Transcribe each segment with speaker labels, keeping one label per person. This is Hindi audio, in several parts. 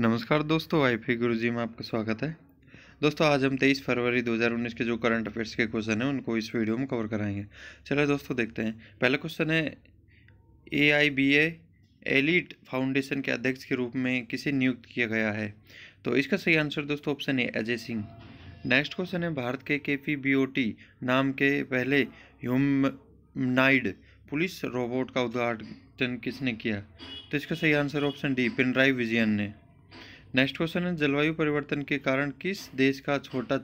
Speaker 1: नमस्कार दोस्तों वाईफाई जी में आपका स्वागत है दोस्तों आज हम 23 फरवरी 2019 के जो करंट अफेयर्स के क्वेश्चन हैं उनको इस वीडियो में कवर कराएंगे चलिए दोस्तों देखते हैं पहला क्वेश्चन है A I B A elite foundation के अध्यक्ष के रूप में किसे नियुक्त किया गया है तो इसका सही आंसर दोस्तों option A Ajay Singh next question है भारत के के पी बी ओ टी नाम के पहले ह्यूमनाइड पुलिस रोबोट का उद्घाटन किसने किया तो इसका सही answer option D Pinarayi Vijayan ने नेक्स्ट क्वेश्चन है जलवायु परिवर्तन के कारण किस देश का छोटा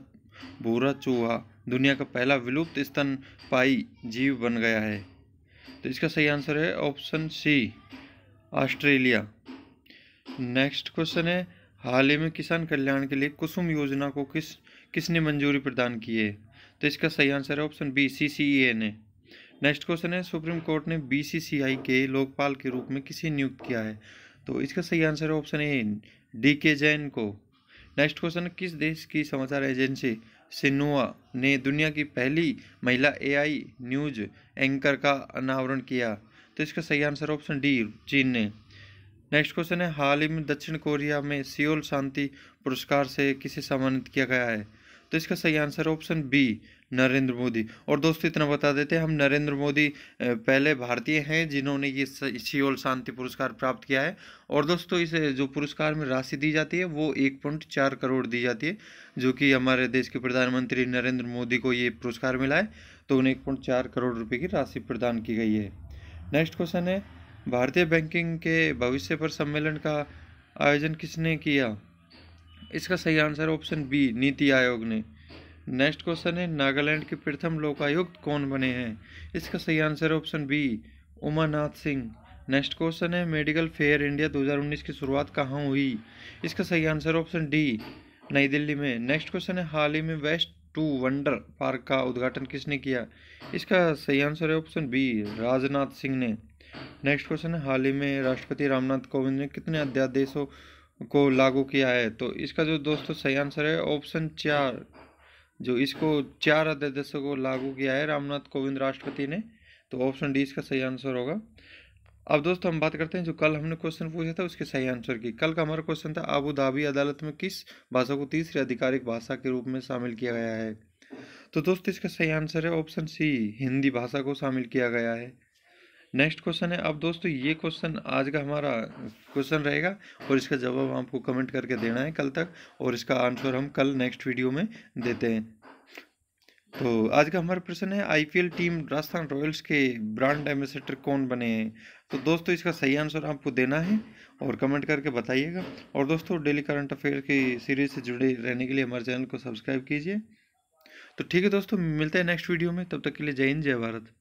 Speaker 1: भूरा चूहा दुनिया का पहला विलुप्त स्तन पाई जीव बन गया है तो इसका सही आंसर है option C Australia next question है हाल ही में किसान कल्याण के लिए कुसुम योजना को किस किसने मंजूरी प्रदान की है तो इसका सही आंसर है option B C C A ने नेक्स्ट क्वेश्चन है सुप्रीम कोर्ट ने आई के लोकपाल के रूप में किसे नियुक्त किया है तो इसका सही आंसर है ऑप्शन ए डी के जैन को नेक्स्ट क्वेश्चन किस देश की समाचार एजेंसी सिनुआ ने दुनिया की पहली महिला एआई न्यूज एंकर का अनावरण किया तो इसका सही आंसर ऑप्शन डी चीन ने नेक्स्ट क्वेश्चन है हाल ही में दक्षिण कोरिया में सियोल शांति पुरस्कार से किसे सम्मानित किया गया है तो इसका सही answer option B Narendra Modi और दोस्तों इतना बता देते हैं हम नरेंद्र मोदी पहले भारतीय हैं जिन्होंने ये सियोल शांति पुरस्कार प्राप्त किया है और दोस्तों इस जो पुरस्कार में राशि दी जाती है वो एक पॉइंट चार करोड़ दी जाती है जो कि हमारे देश के प्रधानमंत्री नरेंद्र मोदी को ये पुरस्कार मिला है तो उन्हें एक पॉइंट चार करोड़ रुपये की राशि प्रदान की गई है नेक्स्ट क्वेश्चन है भारतीय बैंकिंग के भविष्य पर सम्मेलन का आयोजन किसने किया इसका सही आंसर ऑप्शन बी नीति आयोग ने नेक्स्ट क्वेश्चन है नागालैंड के प्रथम लोकायुक्त कौन बने हैं इसका सही answer option B Umanath Singh next question है मेडिकल फेयर इंडिया 2019 की शुरुआत कहाँ हुई इसका सही आंसर ऑप्शन डी नई दिल्ली में नेक्स्ट क्वेश्चन है हाल ही में वेस्ट टू वंडर पार्क का उद्घाटन किसने किया इसका सही आंसर है ऑप्शन बी राजनाथ सिंह ने नेक्स्ट क्वेश्चन है हाल ही में राष्ट्रपति रामनाथ कोविंद ने कितने अध्यादेशों को लागू किया है तो इसका जो दोस्तों सही आंसर है ऑप्शन चार जो इसको चार अध्यादेशों को लागू किया है रामनाथ कोविंद राष्ट्रपति ने तो ऑप्शन डी इसका सही आंसर होगा अब दोस्तों हम बात करते हैं जो कल हमने क्वेश्चन पूछा था उसके सही आंसर की कल का हमारा क्वेश्चन था आबू धाबी अदालत में किस भाषा को तीसरी आधिकारिक भाषा के रूप में शामिल किया गया है तो दोस्तों इसका सही आंसर है ऑप्शन सी हिंदी भाषा को शामिल किया गया है नेक्स्ट क्वेश्चन है अब दोस्तों ये क्वेश्चन आज का हमारा क्वेश्चन रहेगा और इसका जवाब आपको कमेंट करके देना है कल तक और इसका आंसर हम कल नेक्स्ट वीडियो में देते हैं तो आज का हमारा प्रश्न है आईपीएल टीम राजस्थान रॉयल्स के ब्रांड एम्बेसडर कौन बने हैं तो दोस्तों इसका सही आंसर आपको देना है और कमेंट करके बताइएगा और दोस्तों डेली करंट अफेयर की सीरीज से जुड़े रहने के लिए हमारे चैनल को सब्सक्राइब कीजिए तो ठीक है दोस्तों मिलते हैं नेक्स्ट वीडियो में तब तक के लिए जय हिंद जय भारत